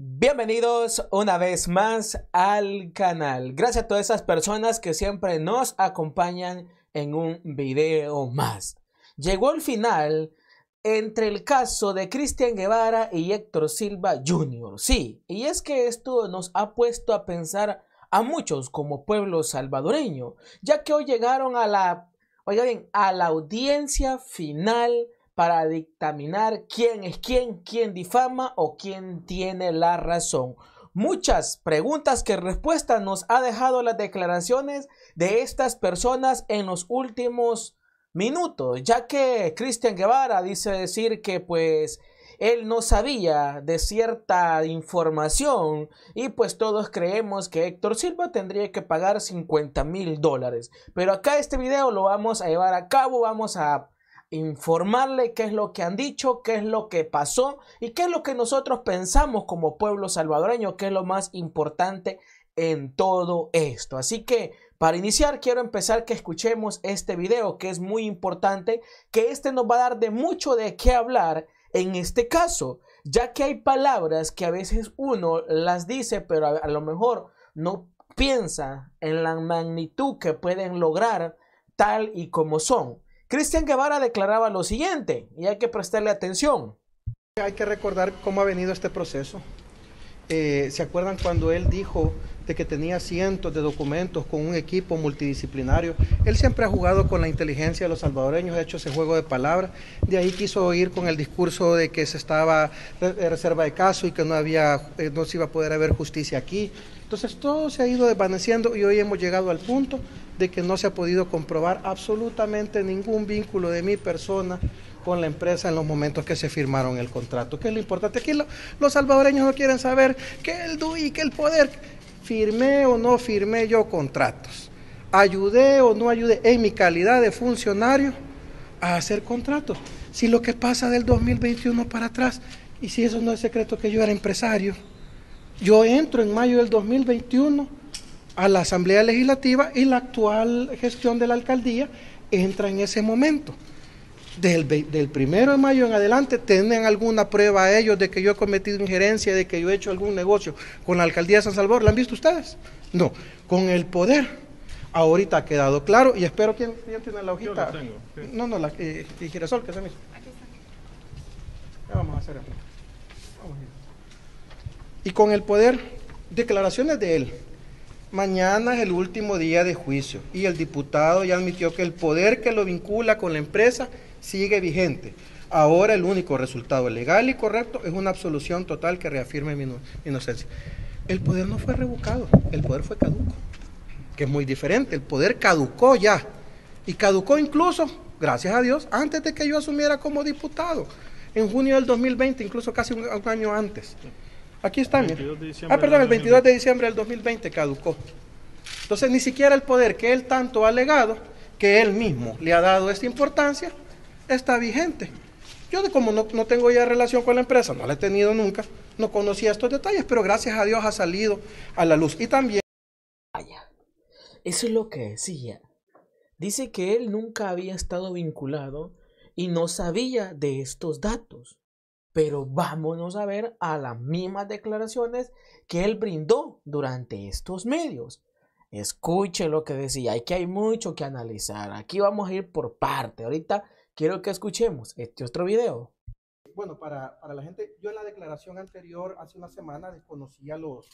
Bienvenidos una vez más al canal. Gracias a todas esas personas que siempre nos acompañan en un video más. Llegó el final entre el caso de Cristian Guevara y Héctor Silva Jr. Sí, y es que esto nos ha puesto a pensar a muchos como pueblo salvadoreño, ya que hoy llegaron a la, a la audiencia final para dictaminar quién es quién, quién difama o quién tiene la razón. Muchas preguntas que respuestas nos ha dejado las declaraciones de estas personas en los últimos minutos, ya que Cristian Guevara dice decir que pues él no sabía de cierta información y pues todos creemos que Héctor Silva tendría que pagar 50 mil dólares. Pero acá este video lo vamos a llevar a cabo, vamos a informarle qué es lo que han dicho, qué es lo que pasó y qué es lo que nosotros pensamos como pueblo salvadoreño, que es lo más importante en todo esto. Así que para iniciar quiero empezar que escuchemos este video que es muy importante, que este nos va a dar de mucho de qué hablar en este caso, ya que hay palabras que a veces uno las dice, pero a, a lo mejor no piensa en la magnitud que pueden lograr tal y como son. Cristian Guevara declaraba lo siguiente, y hay que prestarle atención. Hay que recordar cómo ha venido este proceso. Eh, ¿Se acuerdan cuando él dijo de que tenía cientos de documentos con un equipo multidisciplinario? Él siempre ha jugado con la inteligencia de los salvadoreños, ha hecho ese juego de palabras. De ahí quiso ir con el discurso de que se estaba en reserva de caso y que no, había, eh, no se iba a poder haber justicia aquí. Entonces todo se ha ido desvaneciendo y hoy hemos llegado al punto de que no se ha podido comprobar absolutamente ningún vínculo de mi persona con la empresa en los momentos que se firmaron el contrato, ¿Qué es lo importante. Aquí los salvadoreños no quieren saber que el DUI, que el poder, firmé o no firmé yo contratos, ayudé o no ayudé en mi calidad de funcionario a hacer contratos. Si lo que pasa del 2021 para atrás, y si eso no es secreto que yo era empresario, yo entro en mayo del 2021 a la Asamblea Legislativa y la actual gestión de la alcaldía entra en ese momento. del primero de mayo en adelante, ¿tienen alguna prueba a ellos de que yo he cometido injerencia, de que yo he hecho algún negocio con la alcaldía de San Salvador? ¿La han visto ustedes? No, con el poder. Ahorita ha quedado claro y espero que tiene la hojita. No, no, la eh, girasol que se me hizo. vamos a hacer Y con el poder, declaraciones de él Mañana es el último día de juicio y el diputado ya admitió que el poder que lo vincula con la empresa sigue vigente. Ahora el único resultado legal y correcto es una absolución total que reafirme mi inocencia. El poder no fue revocado, el poder fue caduco, que es muy diferente. El poder caducó ya y caducó incluso, gracias a Dios, antes de que yo asumiera como diputado, en junio del 2020, incluso casi un, año antes. Aquí está, Ah, perdón, el 22 de diciembre del 2020 caducó. Entonces, ni siquiera el poder que él tanto ha legado, que él mismo le ha dado esta importancia, está vigente. Yo, como no, no, tengo ya relación con la empresa, no la he tenido nunca, no conocía estos detalles, pero gracias a Dios ha salido a la luz. Y también. Vaya, eso es lo que decía. Dice que él nunca había estado vinculado y no sabía de estos datos pero vámonos a ver a las mismas declaraciones que él brindó durante estos medios. Escuche lo que decía, hay que hay mucho que analizar, aquí vamos a ir por parte. Ahorita quiero que escuchemos este otro video. Bueno, para, la gente, yo en la declaración anterior, hace una semana, desconocía los,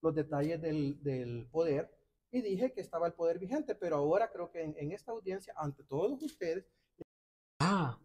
los detalles del, poder y dije que estaba el poder vigente, pero ahora creo que en esta audiencia, ante todos ustedes... Ah,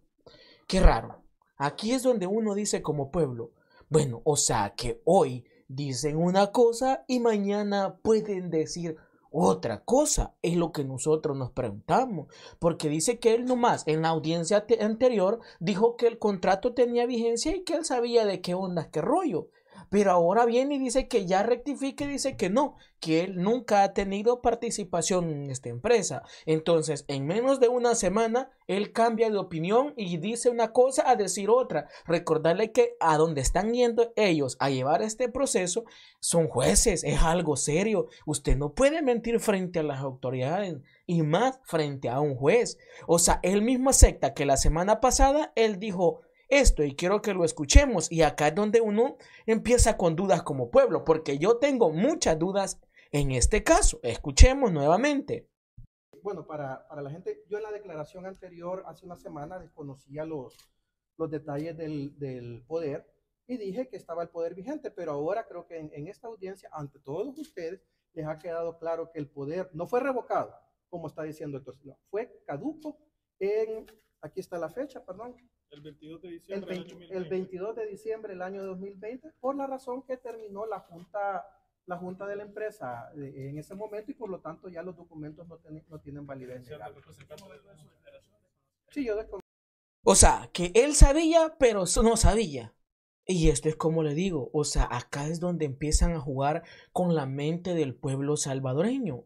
qué raro. Aquí es donde uno dice como pueblo, bueno, o sea que hoy dicen una cosa y mañana pueden decir otra cosa, es lo que nosotros nos preguntamos, porque dice que él nomás en la audiencia anterior dijo que el contrato tenía vigencia y que él sabía de qué onda, qué rollo. Pero ahora viene y dice que ya rectifique, dice que no, que él nunca ha tenido participación en esta empresa. Entonces, en menos de una semana, él cambia de opinión y dice una cosa a decir otra. Recordarle que a donde están yendo ellos a llevar este proceso son jueces, es algo serio. Usted no puede mentir frente a las autoridades y más frente a un juez. O sea, él mismo acepta que la semana pasada él dijo, esto y quiero que lo escuchemos. Y acá es donde uno empieza con dudas como pueblo, porque yo tengo muchas dudas en este caso. Escuchemos nuevamente. Bueno, para, la gente, yo en la declaración anterior, hace una semana, desconocía los, los detalles del, poder y dije que estaba el poder vigente, pero ahora creo que en, esta audiencia, ante todos ustedes, les ha quedado claro que el poder no fue revocado, como está diciendo esto fue caduco en, aquí está la fecha, perdón, el 22 de diciembre el, del año 2020. por la razón que terminó la junta la junta de la empresa eh, en ese momento y por lo tanto ya los documentos no, no tienen validez O sea, que él sabía, pero no sabía. Y esto es como le digo, o sea, acá es donde empiezan a jugar con la mente del pueblo salvadoreño.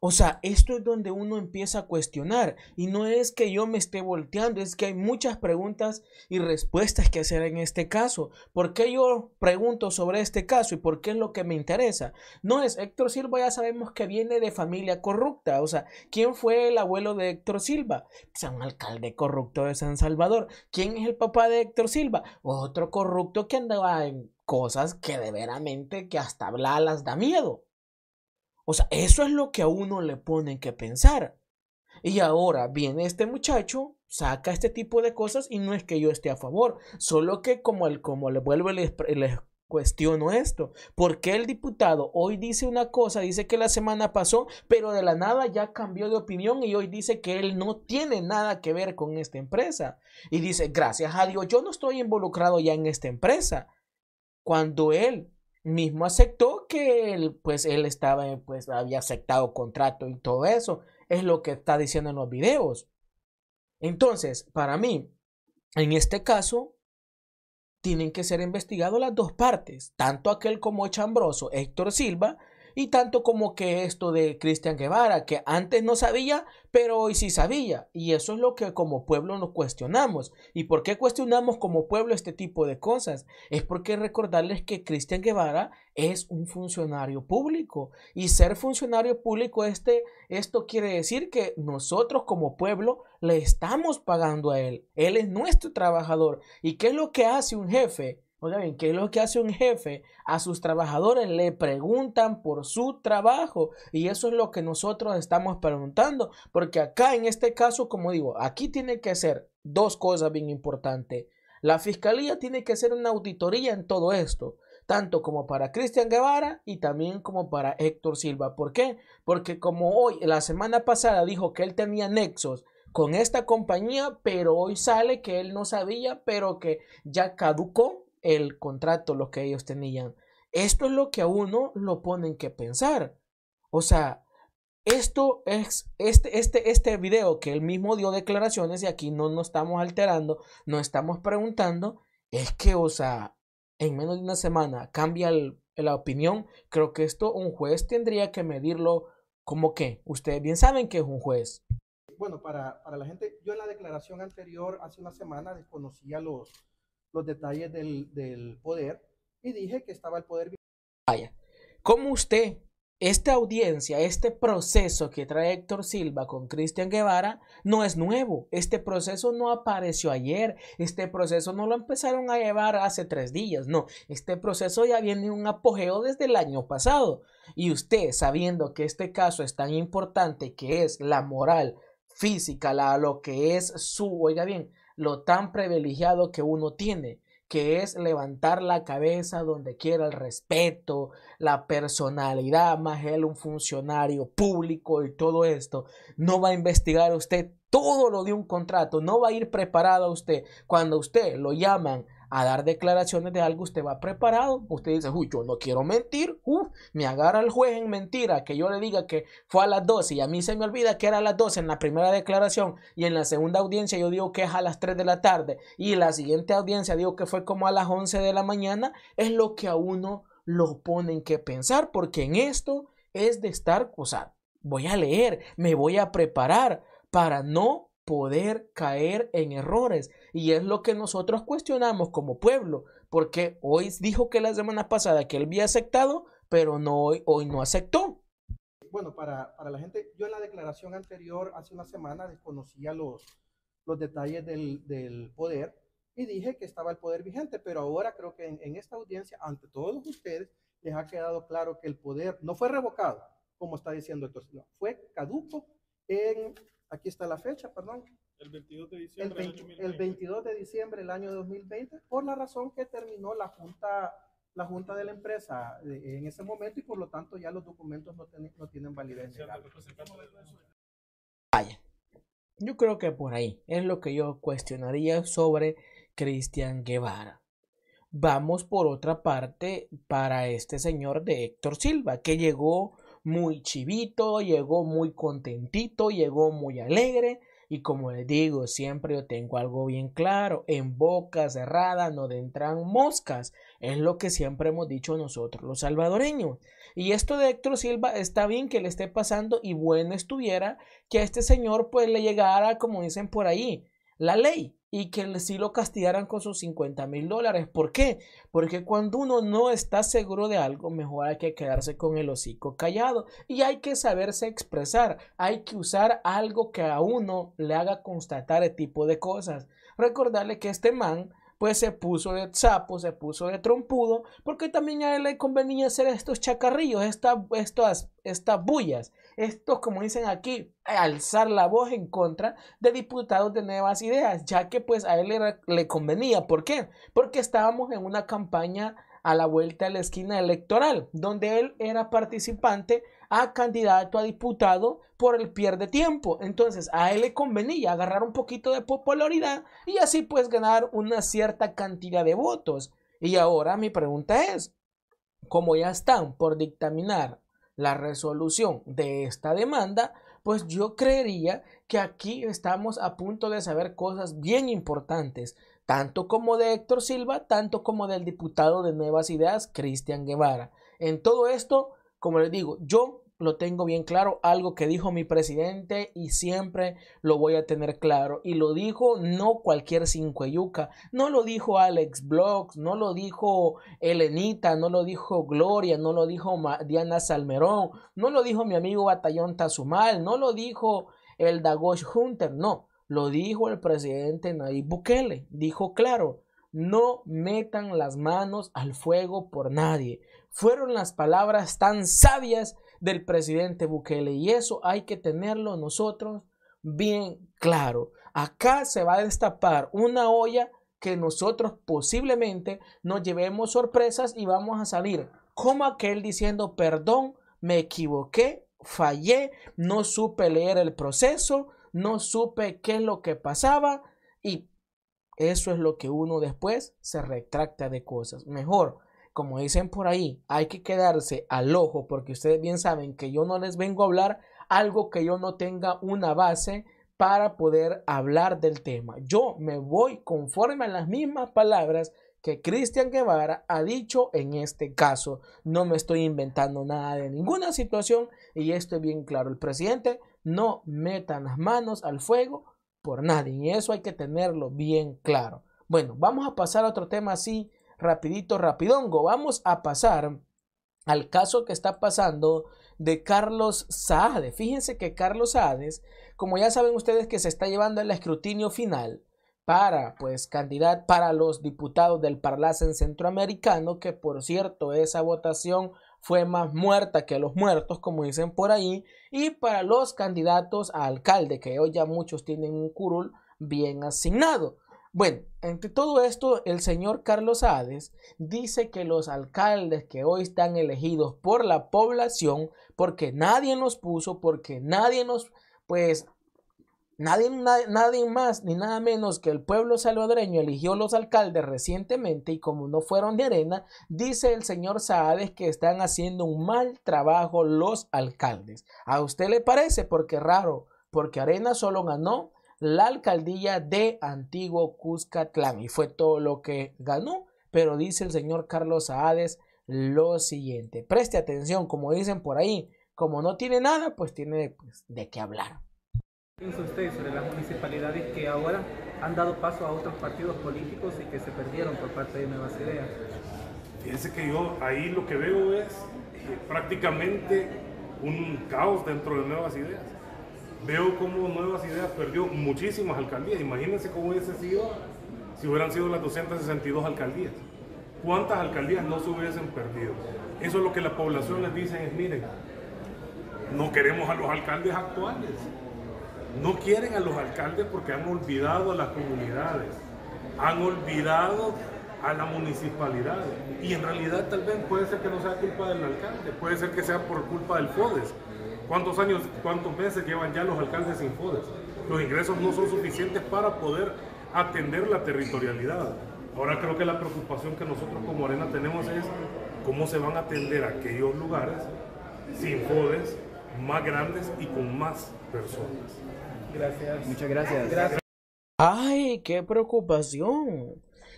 O sea, esto es donde uno empieza a cuestionar. Y no es que yo me esté volteando, es que hay muchas preguntas y respuestas que hacer en este caso. ¿Por qué yo pregunto sobre este caso y por qué es lo que me interesa? No es Héctor Silva, ya sabemos que viene de familia corrupta. O sea, ¿quién fue el abuelo de Héctor Silva? Pues un alcalde corrupto de San Salvador. ¿Quién es el papá de Héctor Silva? Otro corrupto que andaba en cosas que de veramente que hasta hablar las da miedo. O sea, eso es lo que a uno le ponen que pensar. Y ahora viene este muchacho, saca este tipo de cosas y no es que yo esté a favor, solo que como, el, como le vuelvo y les cuestiono esto, porque el diputado hoy dice una cosa, dice que la semana pasó, pero de la nada ya cambió de opinión y hoy dice que él no tiene nada que ver con esta empresa. Y dice, gracias a Dios, yo no estoy involucrado ya en esta empresa. Cuando él mismo aceptó que él, pues él estaba, pues había aceptado contrato y todo eso. Es lo que está diciendo en los videos. Entonces, para mí, en este caso, tienen que ser investigados las dos partes, tanto aquel como Chambroso, Héctor Silva, y tanto como que esto de Cristian Guevara, que antes no sabía, pero hoy sí sabía. Y eso es lo que como pueblo nos cuestionamos. ¿Y por qué cuestionamos como pueblo este tipo de cosas? Es porque recordarles que Cristian Guevara es un funcionario público. Y ser funcionario público, este, esto quiere decir que nosotros como pueblo le estamos pagando a él. Él es nuestro trabajador. ¿Y qué es lo que hace un jefe? Oiga bien, ¿qué es lo que hace un jefe? A sus trabajadores le preguntan por su trabajo y eso es lo que nosotros estamos preguntando, porque acá en este caso, como digo, aquí tiene que ser dos cosas bien importantes. La fiscalía tiene que hacer una auditoría en todo esto, tanto como para Cristian Guevara y también como para Héctor Silva. ¿Por qué? Porque como hoy, la semana pasada dijo que él tenía nexos con esta compañía, pero hoy sale que él no sabía, pero que ya caducó el contrato, lo que ellos tenían. Esto es lo que a uno lo ponen que pensar. O sea, esto es este, este, este video que él mismo dio declaraciones y aquí no nos estamos alterando, no estamos preguntando, es que, o sea, en menos de una semana cambia la opinión. Creo que esto un juez tendría que medirlo como que ustedes bien saben que es un juez. Bueno, para, para la gente, yo en la declaración anterior, hace una semana, desconocía los, los detalles del, poder y dije que estaba el poder. Vaya, como usted, esta audiencia, este proceso que trae Héctor Silva con Cristian Guevara, no es nuevo? Este proceso no apareció ayer, este proceso no lo empezaron a llevar hace tres días, no, este proceso ya viene un apogeo desde el año pasado. Y usted, sabiendo que este caso es tan importante que es la moral física, la, lo que es su, oiga bien, lo tan privilegiado que uno tiene, que es levantar la cabeza donde quiera el respeto, la personalidad, más él un funcionario público y todo esto. No va a investigar usted todo lo de un contrato, no va a ir preparado usted. Cuando usted lo llaman a dar declaraciones de algo, usted va preparado, usted dice, uy, yo no quiero mentir, uff me agarra el juez en mentira, que yo le diga que fue a las 12 y a mí se me olvida que era a las 12 en la primera declaración y en la segunda audiencia yo digo que es a las 3 de la tarde y la siguiente audiencia digo que fue como a las 11 de la mañana, es lo que a uno lo ponen que pensar, porque en esto es de estar, o voy a leer, me voy a preparar para no poder caer en errores. Y es lo que nosotros cuestionamos como pueblo, porque hoy dijo que la semana pasada que él había aceptado, pero no hoy, hoy no aceptó. Bueno, para, la gente, yo en la declaración anterior, hace una semana, desconocía los, los detalles del, del poder y dije que estaba el poder vigente, pero ahora creo que en, esta audiencia, ante todos ustedes, les ha quedado claro que el poder no fue revocado, como está diciendo el fue caduco en aquí está la fecha, perdón. El 22 de diciembre. El, el, 22 de diciembre del año 2020, por la razón que terminó la junta la junta de la empresa eh, en ese momento y por lo tanto ya los documentos no, tienen validez Vaya, yo creo que por ahí es lo que yo cuestionaría sobre Cristian Guevara. Vamos por otra parte para este señor de Héctor Silva, que llegó muy chivito, llegó muy contentito, llegó muy alegre. Y como les digo, siempre yo tengo algo bien claro, en boca cerrada no entran moscas, es lo que siempre hemos dicho nosotros los salvadoreños. Y esto de Héctor Silva está bien que le esté pasando y bueno estuviera que a este señor pues le llegara, como dicen por ahí, la ley y que si lo castigaran con sus 50 mil dólares. ¿Por qué? Porque cuando uno no está seguro de algo, mejor hay que quedarse con el hocico callado y hay que saberse expresar, hay que usar algo que a uno le haga constatar el tipo de cosas. Recordarle que este man pues se puso de sapo, se puso de trompudo, porque también a él le convenía hacer estos chacarrillos, estas, estas bullas. Estos, como dicen aquí, alzar la voz en contra de diputados de nuevas ideas, ya que pues a él le, le convenía. ¿Por qué? Porque estábamos en una campaña a la vuelta de la esquina electoral, donde él era participante a candidato a diputado por el pierde tiempo. Entonces a él le convenía agarrar un poquito de popularidad y así pues ganar una cierta cantidad de votos. Y ahora mi pregunta es, como ya están por dictaminar la resolución de esta demanda, pues yo creería que aquí estamos a punto de saber cosas bien importantes, tanto como de Héctor Silva, tanto como del diputado de Nuevas Ideas, Cristian Guevara. En todo esto, como les digo, yo lo tengo bien claro, algo que dijo mi presidente y siempre lo voy a tener claro. Y lo dijo no cualquier yuca no lo dijo Alex Bloch no lo dijo Elenita, no lo dijo Gloria, no lo dijo Diana Salmerón, no lo dijo mi amigo Batallón Tazumal, no lo dijo el Dagosh Hunter, no, lo dijo el presidente Nayib Bukele, dijo claro. No metan las manos al fuego por nadie. Fueron las palabras tan sabias del presidente Bukele. Y eso hay que tenerlo nosotros bien claro. Acá se va a destapar una olla que nosotros posiblemente nos llevemos sorpresas y vamos a salir como aquel diciendo, perdón, me equivoqué, fallé, no supe leer el proceso, no supe qué es lo que pasaba y eso es lo que uno después se retracta de cosas. Mejor como dicen por ahí, hay que quedarse al ojo porque ustedes bien saben que yo no les vengo a hablar algo que yo no tenga una base para poder hablar del tema. Yo me voy conforme a las mismas palabras que Cristian Guevara ha dicho en este caso. No me estoy inventando nada de ninguna situación y esto es bien claro. El presidente no metan las manos al fuego por nadie y eso hay que tenerlo bien claro. Bueno, vamos a pasar a otro tema así rapidito, rapidongo. Vamos a pasar al caso que está pasando de Carlos Saade. Fíjense que Carlos Saades, como ya saben ustedes que se está llevando el escrutinio final para, pues, candidato para los diputados del Parlacen Centroamericano, que por cierto, esa votación fue más muerta que los muertos, como dicen por ahí, y para los candidatos a alcalde, que hoy ya muchos tienen un curul bien asignado. Bueno, entre todo esto, el señor Carlos Hades dice que los alcaldes que hoy están elegidos por la población, porque nadie nos puso, porque nadie nos, pues, nadie, nadie, más ni nada menos que el pueblo salvadoreño eligió los alcaldes recientemente y como no fueron de arena, dice el señor Saades que están haciendo un mal trabajo los alcaldes. ¿A usted le parece? Porque raro, porque arena solo ganó la alcaldía de Antiguo Cuscatlán. Y fue todo lo que ganó, pero dice el señor Carlos Saades lo siguiente. Preste atención, como dicen por ahí, como no tiene nada, pues tiene pues, de qué hablar. ¿Qué piensa usted sobre las municipalidades que ahora han dado paso a otros partidos políticos y que se perdieron por parte de Nuevas Ideas? Fíjense que yo ahí lo que veo es eh, prácticamente un caos dentro de Nuevas Ideas veo cómo Nuevas Ideas perdió muchísimas alcaldías. Imagínense cómo hubiese sido si hubieran sido las 262 alcaldías. ¿Cuántas alcaldías no se hubiesen perdido? Eso es lo que la población les dice es, miren, no queremos a los alcaldes actuales. No quieren a los alcaldes porque han olvidado a las comunidades, han olvidado a la municipalidad. Y en realidad tal vez puede ser que no sea culpa del alcalde, puede ser que sea por culpa del FODES ¿Cuántos años, cuántos meses llevan ya los alcances sin FODES? Los ingresos no son suficientes para poder atender la territorialidad. Ahora creo que la preocupación que nosotros como Arena tenemos es cómo se van a atender aquellos lugares sin FODES más grandes y con más personas. Gracias. Muchas gracias. gracias. Ay, qué preocupación.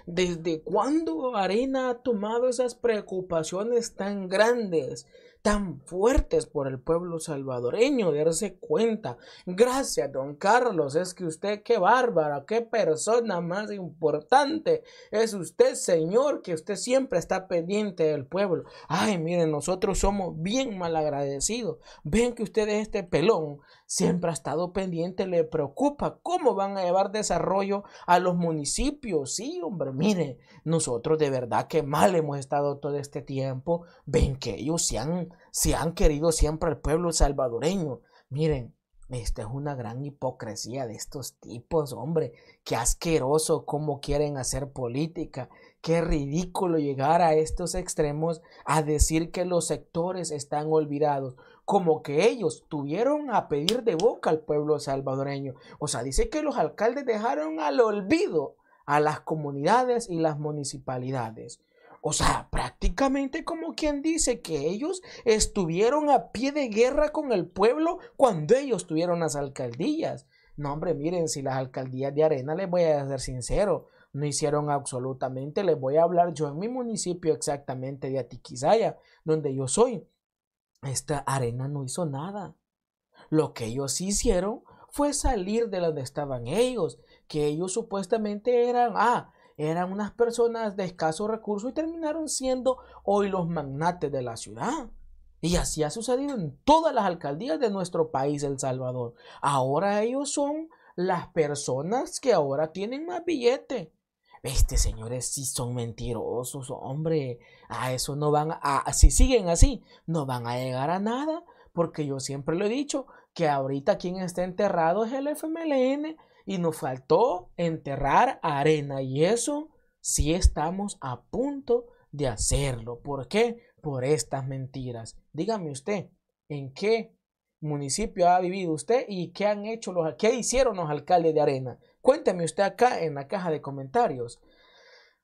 ¿Desde cuándo Arena ha tomado esas preocupaciones tan grandes? tan fuertes por el pueblo salvadoreño, darse cuenta. Gracias, don Carlos, es que usted qué bárbara, qué persona más importante es usted, Señor, que usted siempre está pendiente del pueblo. Ay, miren, nosotros somos bien mal agradecidos Ven que usted es este pelón, siempre ha estado pendiente, le preocupa cómo van a llevar desarrollo a los municipios. Sí, hombre, mire, nosotros de verdad que mal hemos estado todo este tiempo. Ven que ellos se han, se han querido siempre al pueblo salvadoreño. Miren, esta es una gran hipocresía de estos tipos, hombre. Qué asqueroso cómo quieren hacer política. Qué ridículo llegar a estos extremos a decir que los sectores están olvidados como que ellos tuvieron a pedir de boca al pueblo salvadoreño. O sea, dice que los alcaldes dejaron al olvido a las comunidades y las municipalidades. O sea, prácticamente como quien dice que ellos estuvieron a pie de guerra con el pueblo cuando ellos tuvieron las alcaldías. No, hombre, miren, si las alcaldías de arena, les voy a ser sincero, no hicieron absolutamente, les voy a hablar yo en mi municipio exactamente de Atiquizaya, donde yo soy esta arena no hizo nada. Lo que ellos hicieron fue salir de donde estaban ellos, que ellos supuestamente eran, ah, eran unas personas de escaso recurso y terminaron siendo hoy los magnates de la ciudad. Y así ha sucedido en todas las alcaldías de nuestro país, El Salvador. Ahora ellos son las personas que ahora tienen más billete. Este señores sí son mentirosos, hombre. A eso no van a, si siguen así, no van a llegar a nada, porque yo siempre lo he dicho, que ahorita quien está enterrado es el FMLN y nos faltó enterrar arena y eso sí estamos a punto de hacerlo. ¿Por qué? Por estas mentiras. Dígame usted, ¿en qué municipio ha vivido usted y qué han hecho los, qué hicieron los alcaldes de Arena. Cuénteme usted acá en la caja de comentarios.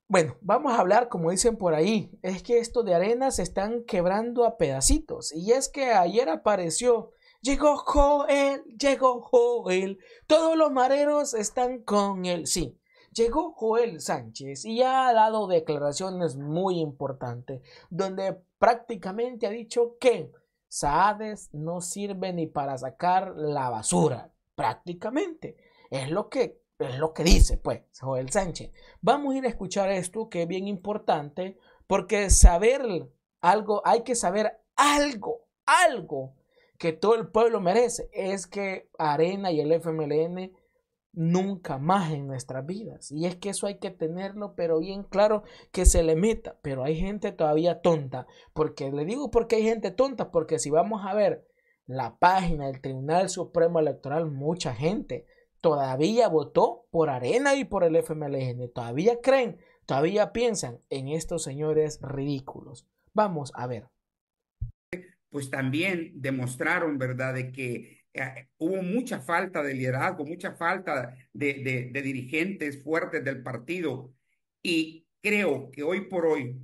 Bueno, vamos a hablar, como dicen por ahí, es que esto de Arena se están quebrando a pedacitos. Y es que ayer apareció, llegó Joel, llegó Joel, todos los mareros están con él. Sí, llegó Joel Sánchez y ha dado declaraciones muy importantes, donde prácticamente ha dicho que Saades no sirve ni para sacar la basura, prácticamente. Es lo que es lo que dice, pues, Joel Sánchez. Vamos a ir a escuchar esto que es bien importante, porque saber algo, hay que saber algo, algo que todo el pueblo merece, es que Arena y el FMLN nunca más en nuestras vidas. Y es que eso hay que tenerlo, pero bien claro que se le meta. Pero hay gente todavía tonta. Porque le digo porque hay gente tonta, porque si vamos a ver la página del Tribunal Supremo Electoral, mucha gente todavía votó por Arena y por el FMLN. Todavía creen, todavía piensan en estos señores ridículos. Vamos a ver. Pues también demostraron, ¿verdad?, de que eh, hubo mucha falta de liderazgo, mucha falta de, dirigentes fuertes del partido. Y creo que hoy por hoy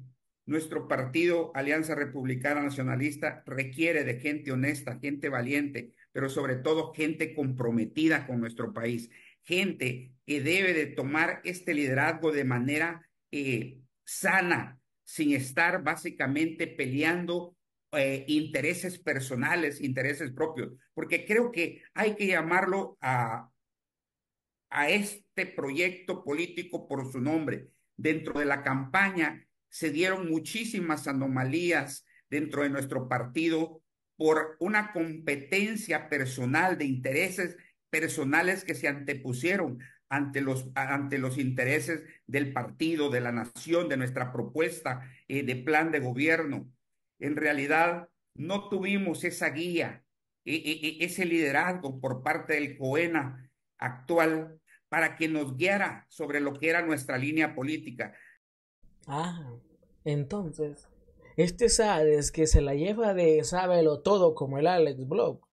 nuestro partido, Alianza Republicana Nacionalista, requiere de gente honesta, gente valiente, pero sobre todo gente comprometida con nuestro país, gente que debe de tomar este liderazgo de manera eh, sana, sin estar básicamente peleando eh, intereses personales, intereses propios, porque creo que hay que llamarlo a, a este proyecto político por su nombre. Dentro de la campaña se dieron muchísimas anomalías dentro de nuestro partido por una competencia personal de intereses personales que se antepusieron ante los, ante los intereses del partido, de la nación, de nuestra propuesta eh, de plan de gobierno en realidad no tuvimos esa guía, e, e, e, ese liderazgo por parte del COENA actual para que nos guiara sobre lo que era nuestra línea política. Ah, entonces, este Sades que se la lleva de sábelo todo como el Alex Block,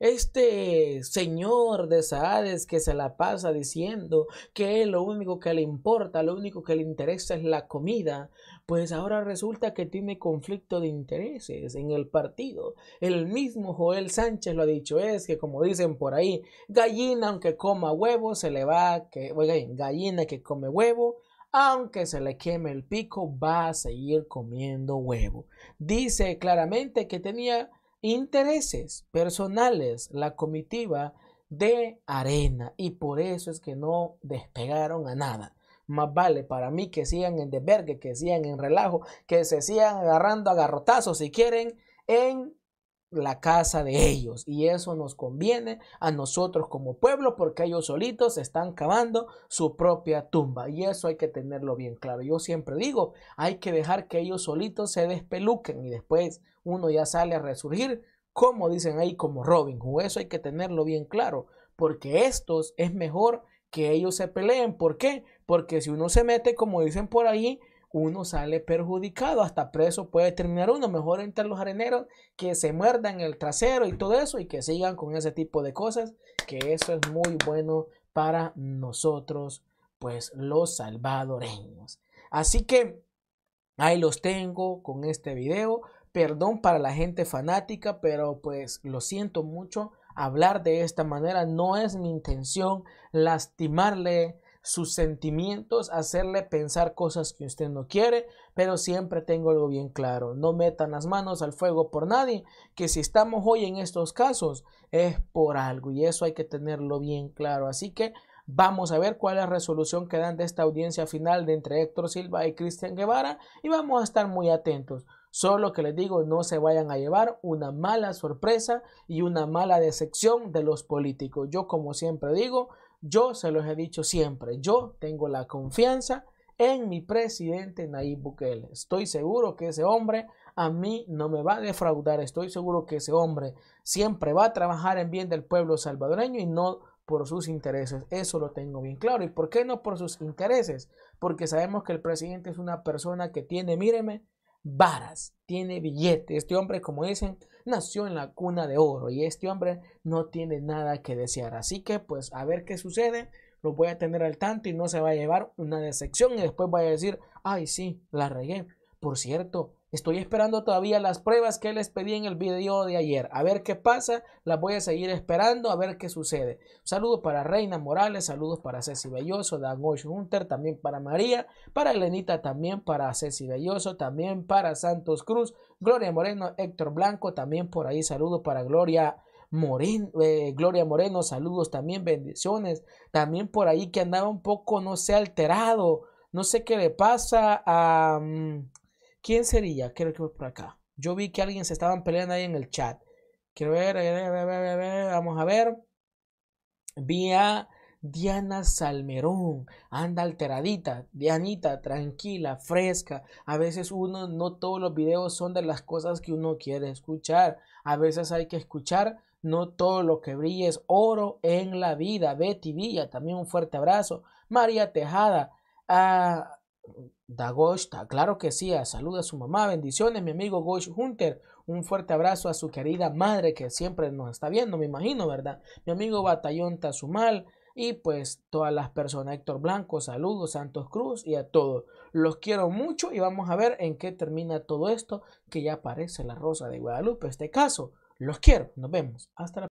este señor de Saades que se la pasa diciendo que lo único que le importa, lo único que le interesa es la comida, pues ahora resulta que tiene conflicto de intereses en el partido. El mismo Joel Sánchez lo ha dicho, es que como dicen por ahí, gallina aunque coma huevo, se le va que, oigan, gallina que come huevo, aunque se le queme el pico, va a seguir comiendo huevo. Dice claramente que tenía intereses personales la comitiva de arena y por eso es que no despegaron a nada. Más vale para mí que sigan en debergue, que sigan en relajo, que se sigan agarrando a garrotazos si quieren en la casa de ellos. Y eso nos conviene a nosotros como pueblo porque ellos solitos están cavando su propia tumba. Y eso hay que tenerlo bien claro. Yo siempre digo, hay que dejar que ellos solitos se despeluquen y después uno ya sale a resurgir, como dicen ahí, como Robin Hood. Eso hay que tenerlo bien claro porque estos es mejor que ellos se peleen. ¿Por qué? Porque si uno se mete, como dicen por ahí, uno sale perjudicado, hasta preso puede terminar uno, mejor entre los areneros que se muerdan el trasero y todo eso y que sigan con ese tipo de cosas, que eso es muy bueno para nosotros, pues los salvadoreños. Así que ahí los tengo con este video, perdón para la gente fanática, pero pues lo siento mucho hablar de esta manera, no es mi intención lastimarle sus sentimientos, hacerle pensar cosas que usted no quiere, pero siempre tengo algo bien claro, no metan las manos al fuego por nadie, que si estamos hoy en estos casos es por algo y eso hay que tenerlo bien claro, así que Vamos a ver cuál es la resolución que dan de esta audiencia final de entre Héctor Silva y Cristian Guevara y vamos a estar muy atentos. Solo que les digo, no se vayan a llevar una mala sorpresa y una mala decepción de los políticos. Yo como siempre digo, yo se los he dicho siempre, yo tengo la confianza en mi presidente Nayib Bukele. Estoy seguro que ese hombre a mí no me va a defraudar. Estoy seguro que ese hombre siempre va a trabajar en bien del pueblo salvadoreño y no por sus intereses. Eso lo tengo bien claro. ¿Y por qué no por sus intereses? Porque sabemos que el presidente es una persona que tiene, míreme, varas, tiene billete. Este hombre, como dicen, nació en la cuna de oro y este hombre no tiene nada que desear. Así que pues a ver qué sucede, lo voy a tener al tanto y no se va a llevar una decepción y después voy a decir, ay sí, la regué. Por cierto, Estoy esperando todavía las pruebas que les pedí en el video de ayer. A ver qué pasa, las voy a seguir esperando, a ver qué sucede. Saludos para Reina Morales, saludos para Ceci Belloso, Dan Hunter, también para María, para Elenita también, para Ceci Belloso, también para Santos Cruz, Gloria Moreno, Héctor Blanco, también por ahí saludos para Gloria. Moreno, eh, Gloria Moreno, saludos también, bendiciones. También por ahí que andaba un poco, no sé, alterado. No sé qué le pasa a... Mm, ¿Quién sería? Quiero que por acá. Yo vi que alguien se estaban peleando ahí en el chat. Quiero ver, vamos a ver. Vi a Diana Salmerón. Anda alteradita, Dianita, tranquila, fresca. A veces uno, no todos los videos son de las cosas que uno quiere escuchar. A veces hay que escuchar no todo lo que brilla es oro en la vida. Betty Villa, también un fuerte abrazo. María Tejada, ah, Da claro que sí, saluda a su mamá, bendiciones, mi amigo Gosh Hunter, un fuerte abrazo a su querida madre que siempre nos está viendo, me imagino, ¿verdad? Mi amigo Batallón Tazumal y pues todas las personas, Héctor Blanco, saludos, Santos Cruz y a todos. Los quiero mucho y vamos a ver en qué termina todo esto que ya aparece la Rosa de Guadalupe, este caso. Los quiero, nos vemos, hasta la